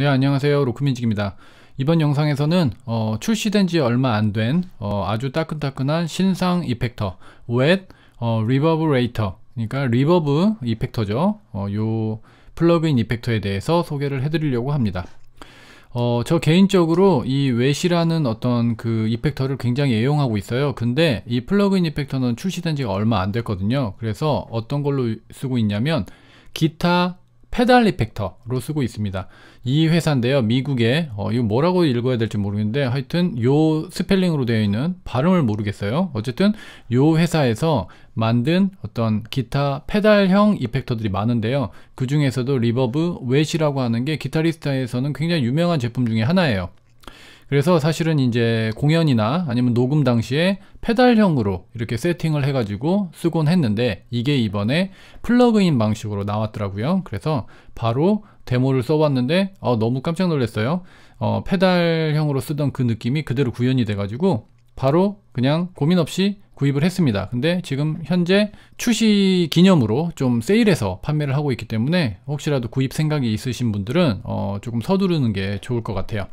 네 안녕하세요 로크민직입니다 이번 영상에서는 어, 출시된 지 얼마 안된 어, 아주 따끈따끈한 신상 이펙터 웻 어, 리버브레이터 그러니까 리버브 이펙터죠 어, 요 플러그인 이펙터에 대해서 소개를 해드리려고 합니다 어, 저 개인적으로 이 웻이라는 어떤 그 이펙터를 굉장히 애용하고 있어요. 근데 이 플러그인 이펙터는 출시된 지가 얼마 안 됐거든요. 그래서 어떤 걸로 쓰고 있냐면 기타 페달 리팩터로 쓰고 있습니다. 이 회사인데요. 미국의 어, 이거 뭐라고 읽어야 될지 모르겠는데 하여튼 요 스펠링으로 되어 있는 발음을 모르겠어요. 어쨌든 요 회사에서 만든 어떤 기타 페달형 이펙터들이 많은데요. 그 중에서도 리버브 웨시라고 하는 게기타리스트에서는 굉장히 유명한 제품 중에 하나예요. 그래서 사실은 이제 공연이나 아니면 녹음 당시에 페달형으로 이렇게 세팅을 해가지고 쓰곤 했는데 이게 이번에 플러그인 방식으로 나왔더라고요. 그래서 바로 데모를 써봤는데 어, 너무 깜짝 놀랐어요. 어, 페달형으로 쓰던 그 느낌이 그대로 구현이 돼가지고 바로 그냥 고민 없이 구입을 했습니다. 근데 지금 현재 출시 기념으로 좀 세일해서 판매를 하고 있기 때문에 혹시라도 구입 생각이 있으신 분들은 어 조금 서두르는 게 좋을 것 같아요.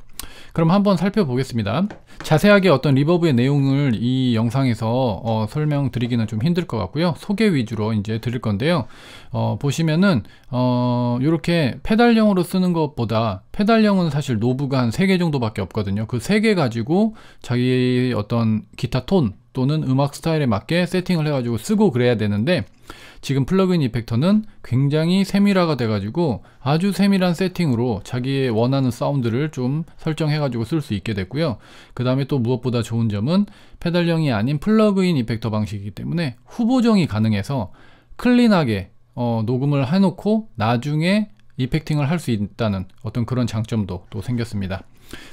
그럼 한번 살펴보겠습니다. 자세하게 어떤 리버브의 내용을 이 영상에서 어, 설명드리기는 좀 힘들 것 같고요. 소개 위주로 이제 드릴 건데요. 어, 보시면은 어, 이렇게 페달형으로 쓰는 것보다 페달형은 사실 노브가 한 3개 정도밖에 없거든요. 그 3개 가지고 자기 의 어떤 기타 톤 또는 음악 스타일에 맞게 세팅을 해가지고 쓰고 그래야 되는데 지금 플러그인 이펙터는 굉장히 세밀화가 돼가지고 아주 세밀한 세팅으로 자기의 원하는 사운드를 좀 설정해가지고 쓸 수 있게 됐고요. 그 다음에 또 무엇보다 좋은 점은 페달형이 아닌 플러그인 이펙터 방식이기 때문에 후보정이 가능해서 클린하게 어, 녹음을 해놓고 나중에 이펙팅을 할 수 있다는 어떤 그런 장점도 또 생겼습니다.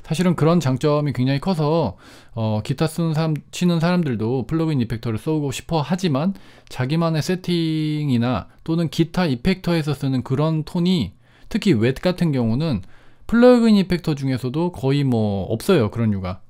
사실은 그런 장점이 굉장히 커서 어, 기타 쓰는 사람, 치는 사람들도 플러그인 이펙터를 써오고 싶어 하지만 자기만의 세팅이나 또는 기타 이펙터에서 쓰는 그런 톤이 특히 웻 같은 경우는 플러그인 이펙터 중에서도 거의 뭐 없어요 그런 류가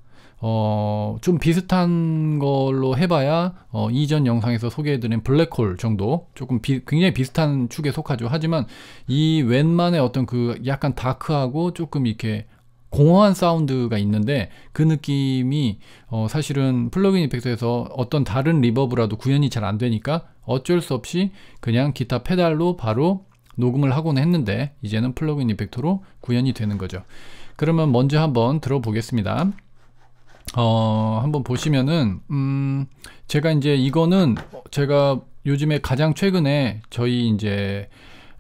어, 좀 비슷한 걸로 해봐야 어, 이전 영상에서 소개해드린 블랙홀 정도 조금 비, 굉장히 비슷한 축에 속하죠. 하지만 이 웬만의 어떤 그 약간 다크하고 조금 이렇게 공허한 사운드가 있는데 그 느낌이 어, 사실은 플러그인 이펙트에서 어떤 다른 리버브라도 구현이 잘 안 되니까 어쩔 수 없이 그냥 기타 페달로 바로 녹음을 하곤 했는데 이제는 플러그인 이펙트로 구현이 되는 거죠. 그러면 먼저 한번 들어보겠습니다. 어, 한번 보시면은, 음, 제가 이제 이거는 제가 요즘에 가장 최근에 저희 이제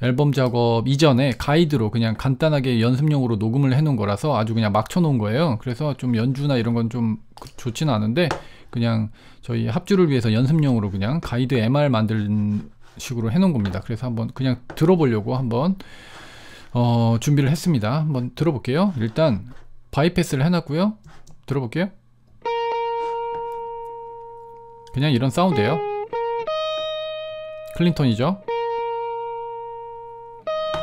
앨범 작업 이전에 가이드로 그냥 간단하게 연습용으로 녹음을 해 놓은 거라서 아주 그냥 막 쳐놓은 거예요. 그래서 좀 연주나 이런 건 좀좋진 않은데 그냥 저희 합주를 위해서 연습용으로 그냥 가이드 MR 만드 식으로 해 놓은 겁니다. 그래서 한번 그냥 들어보려고 한번 어, 준비를 했습니다. 한번 들어볼게요. 일단 바이패스를 해놨고요. 들어볼게요. 그냥 이런 사운드예요 클린턴이죠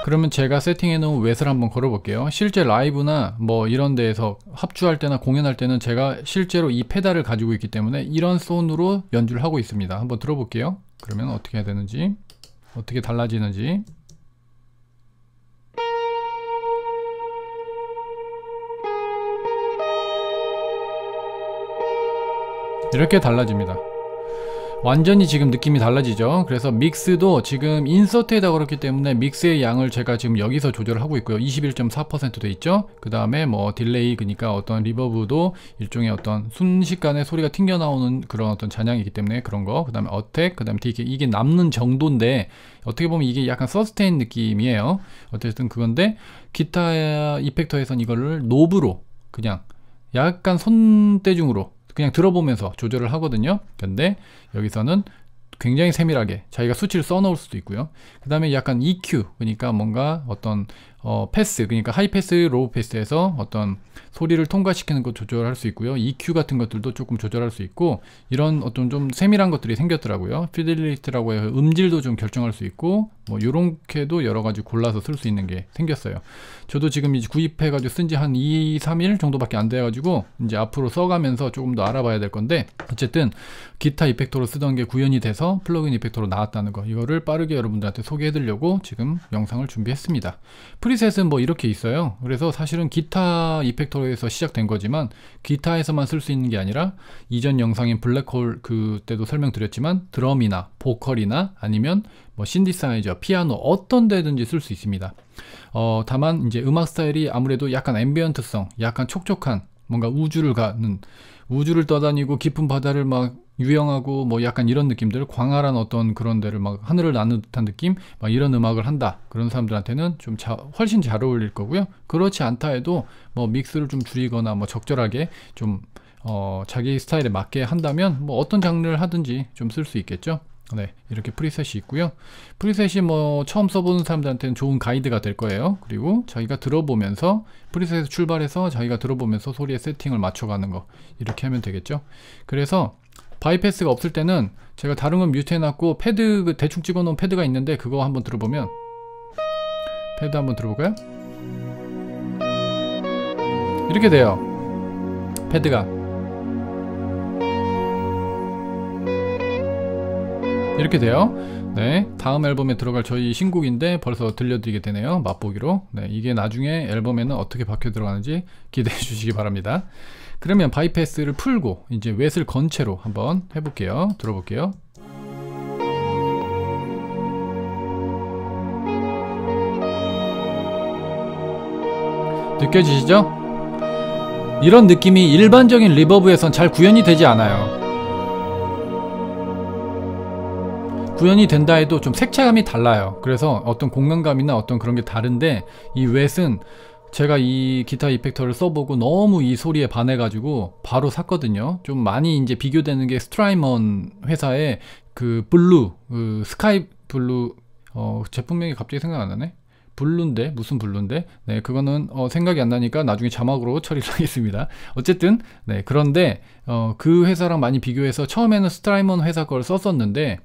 그러면 제가 세팅해 놓은 웻을 한번 걸어 볼게요 실제 라이브나 뭐 이런 데에서 합주할 때나 공연할 때는 제가 실제로 이 페달을 가지고 있기 때문에 이런 손으로 연주를 하고 있습니다 한번 들어볼게요 그러면 어떻게 해야 되는지 어떻게 달라지는지 이렇게 달라집니다 완전히 지금 느낌이 달라지죠 그래서 믹스도 지금 인서트에다 그렇기 때문에 믹스의 양을 제가 지금 여기서 조절을 하고 있고요 21.4%돼 있죠 그 다음에 뭐 딜레이 그니까 어떤 리버브도 일종의 어떤 순식간에 소리가 튕겨 나오는 그런 어떤 잔향이기 때문에 그런 거 그 다음에 어택 그 다음에 이게, 이게 남는 정도인데 어떻게 보면 이게 약간 서스테인 느낌이에요 어쨌든 그건데 기타 이펙터에선 이거를 노브로 그냥 약간 손대중으로 그냥 들어보면서 조절을 하거든요. 근데 여기서는 굉장히 세밀하게 자기가 수치를 써놓을 수도 있고요. 그 다음에 약간 EQ, 그러니까 뭔가 어떤 어, 패스, 그러니까 하이 패스, 로우 패스에서 어떤 소리를 통과시키는 것 조절할 수 있고요. EQ 같은 것들도 조금 조절할 수 있고 이런 어떤 좀 세밀한 것들이 생겼더라고요. 피델리티라고 해서 음질도 좀 결정할 수 있고 뭐 요렇게도 여러 가지 골라서 쓸 수 있는 게 생겼어요. 저도 지금 이제 구입해 가지고 쓴 지 한 2, 3일 정도밖에 안 돼 가지고 이제 앞으로 써 가면서 조금 더 알아봐야 될 건데 어쨌든 기타 이펙터로 쓰던 게 구현이 돼서 플러그인 이펙터로 나왔다는 거 이거를 빠르게 여러분들한테 소개해 드리려고 지금 영상을 준비했습니다. 프리셋은 뭐 이렇게 있어요. 그래서 사실은 기타 이펙터에서 시작된 거지만 기타에서만 쓸 수 있는 게 아니라 이전 영상인 블랙홀 그때도 설명드렸지만 드럼이나 보컬이나 아니면 뭐 신디사이저, 피아노 어떤 데든지 쓸 수 있습니다. 어, 다만 이제 음악 스타일이 아무래도 약간 앰비언트성, 약간 촉촉한 뭔가 우주를 가는 우주를 떠다니고 깊은 바다를 막 유영하고 뭐 약간 이런 느낌들 광활한 어떤 그런 데를 막 하늘을 나는 듯한 느낌 막 이런 음악을 한다 그런 사람들한테는 좀 자, 훨씬 잘 어울릴 거고요 그렇지 않다 해도 뭐 믹스를 좀 줄이거나 뭐 적절하게 좀 어, 자기 스타일에 맞게 한다면 뭐 어떤 장르를 하든지 좀 쓸 수 있겠죠 네 이렇게 프리셋이 있고요 프리셋이 뭐 처음 써보는 사람들한테는 좋은 가이드가 될 거예요 그리고 저희가 들어보면서 프리셋에서 출발해서 저희가 들어보면서 소리의 세팅을 맞춰가는 거 이렇게 하면 되겠죠 그래서 바이패스가 없을 때는 제가 다른 건 뮤트 해놨고 패드 그 대충 찍어놓은 패드가 있는데 그거 한번 들어보면 패드 한번 들어볼까요? 이렇게 돼요 패드가 이렇게 돼요. 네, 다음 앨범에 들어갈 저희 신곡인데 벌써 들려드리게 되네요. 맛보기로. 네, 이게 나중에 앨범에는 어떻게 박혀 들어가는지 기대해 주시기 바랍니다. 그러면 바이패스를 풀고 이제 웻을 건 채로 한번 해볼게요. 들어볼게요. 느껴지시죠? 이런 느낌이 일반적인 리버브에선 잘 구현이 되지 않아요. 구현이 된다 해도 좀 색채감이 달라요 그래서 어떤 공간감이나 어떤 그런 게 다른데 이 웻은 제가 이 기타 이펙터를 써보고 너무 이 소리에 반해가지고 바로 샀거든요 좀 많이 이제 비교되는 게 스트라이먼 회사의 그 블루 그 스카이 블루 어 제품명이 갑자기 생각 안 나네 블루인데 무슨 블루인데 네 그거는 어, 생각이 안 나니까 나중에 자막으로 처리를 하겠습니다 어쨌든 네 그런데 어, 그 회사랑 많이 비교해서 처음에는 스트라이먼 회사 걸 썼었는데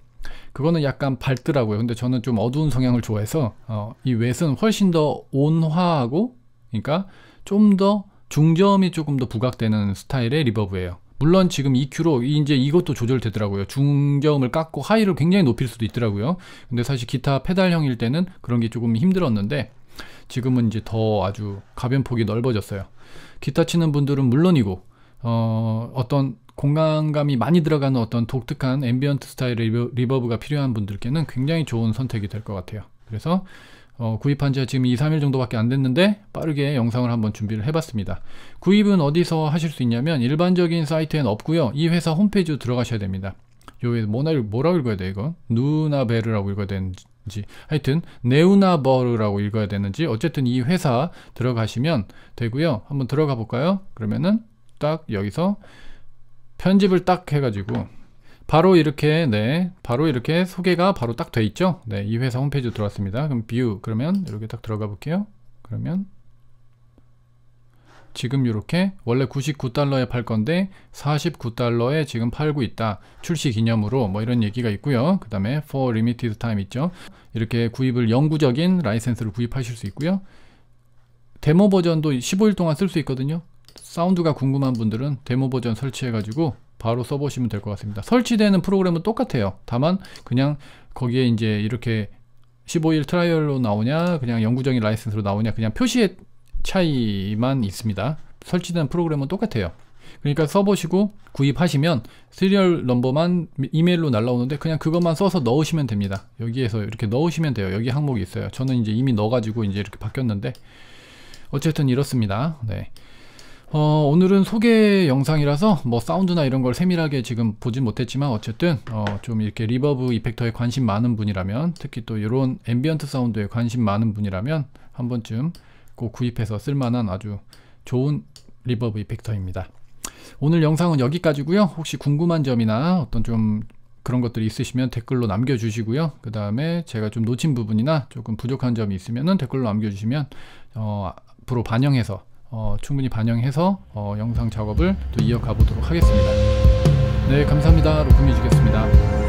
그거는 약간 밝더라고요. 근데 저는 좀 어두운 성향을 좋아해서 어, 이 웻은 훨씬 더 온화하고 그러니까 좀 더중점이 조금 더 부각되는 스타일의 리버브예요. 물론 지금 EQ로 이제 이것도 조절되더라고요. 중점을 깎고 하이를 굉장히 높일 수도 있더라고요. 근데 사실 기타 페달형일 때는 그런 게 조금 힘들었는데 지금은 이제 더 아주 가변 폭이 넓어졌어요. 기타 치는 분들은 물론이고 어, 어떤 공간감이 많이 들어가는 어떤 독특한 앰비언트 스타일의 리버브가 필요한 분들께는 굉장히 좋은 선택이 될 것 같아요. 그래서 어, 구입한 지가 지금 2, 3일 정도밖에 안 됐는데 빠르게 영상을 한번 준비를 해봤습니다. 구입은 어디서 하실 수 있냐면 일반적인 사이트엔 없고요. 이 회사 홈페이지로 들어가셔야 됩니다. 요에 뭐라고 읽어야 돼 이거? 누나베르라고 읽어야 되는지 하여튼 네우나버르라고 읽어야 되는지 어쨌든 이 회사 들어가시면 되고요. 한번 들어가 볼까요? 그러면은 딱 여기서 편집을 딱 해가지고 바로 이렇게 네 바로 이렇게 소개가 바로 딱 돼 있죠 네 이 회사 홈페이지 들어왔습니다 그럼 뷰 그러면 이렇게 딱 들어가 볼게요 그러면 지금 이렇게 원래 99달러에 팔 건데 49달러에 지금 팔고 있다 출시 기념으로 뭐 이런 얘기가 있고요 그 다음에 for limited time 있죠 이렇게 구입을 영구적인 라이센스를 구입하실 수 있고요 데모 버전도 15일 동안 쓸 수 있거든요 사운드가 궁금한 분들은 데모 버전 설치해가지고 바로 써보시면 될 것 같습니다. 설치되는 프로그램은 똑같아요. 다만 그냥 거기에 이제 이렇게 15일 트라이얼로 나오냐 그냥 영구적인 라이센스로 나오냐 그냥 표시의 차이만 있습니다. 설치된 프로그램은 똑같아요. 그러니까 써보시고 구입하시면 시리얼 넘버만 이메일로 날라오는데 그냥 그것만 써서 넣으시면 됩니다. 여기에서 이렇게 넣으시면 돼요. 여기 항목이 있어요. 저는 이제 이미 넣어가지고 이제 이렇게 바뀌었는데 어쨌든 이렇습니다. 네. 어, 오늘은 소개 영상이라서 뭐 사운드나 이런 걸 세밀하게 지금 보진 못했지만 어쨌든 어, 좀 이렇게 리버브 이펙터에 관심 많은 분이라면 특히 또 이런 앰비언트 사운드에 관심 많은 분이라면 한 번쯤 꼭 구입해서 쓸만한 아주 좋은 리버브 이펙터입니다. 오늘 영상은 여기까지고요. 혹시 궁금한 점이나 어떤 좀 그런 것들이 있으시면 댓글로 남겨주시고요. 그 다음에 제가 좀 놓친 부분이나 조금 부족한 점이 있으면 댓글로 남겨주시면 어, 앞으로 반영해서 어, 충분히 반영해서 어, 영상 작업을 또 이어가 보도록 하겠습니다. 네 감사합니다. 로크뮤직이었습니다.